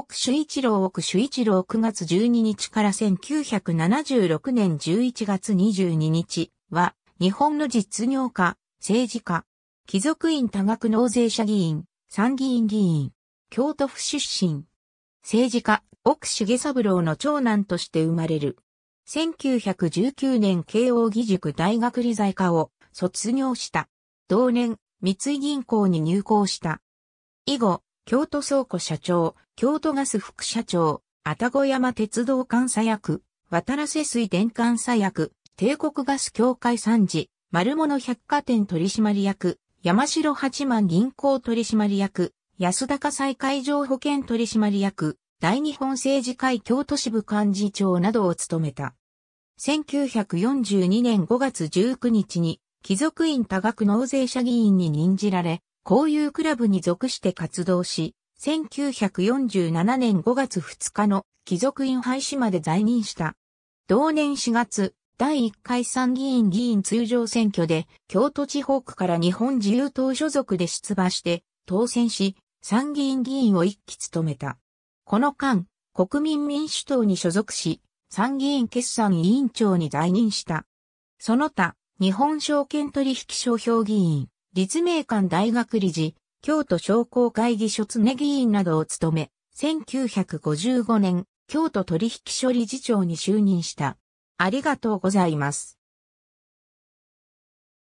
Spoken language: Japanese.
奥主一郎奥主一郎9月12日から1976年11月22日は、日本の実業家、政治家、貴族院多額納税者議員、参議院議員、京都府出身、政治家、奥重三郎の長男として生まれる。1919年慶応義塾大学理財科を卒業した。同年、三井銀行に入行した。以後、京都倉庫社長、京都ガス副社長、愛宕山鉄道監査役、渡良瀬水電監査役、帝国ガス協会参事、丸物百貨店取締役、山城八幡銀行取締役、安高再会場保険取締役、大日本政治会京都支部幹事長などを務めた。1942年5月19日に、貴族院多額納税者議員に任じられ、交友クラブに属して活動し、1947年5月2日の貴族院廃止まで在任した。同年4月、第1回参議院議員通常選挙で、京都地方区から日本自由党所属で出馬して、当選し、参議院議員を一期務めた。この間、国民民主党に所属し、参議院決算委員長に在任した。その他、日本証券取引商標議員、立命館大学理事、京都商工会議所常議員などを務め、1955年、京都取引所理事長に就任した。ありがとうございます。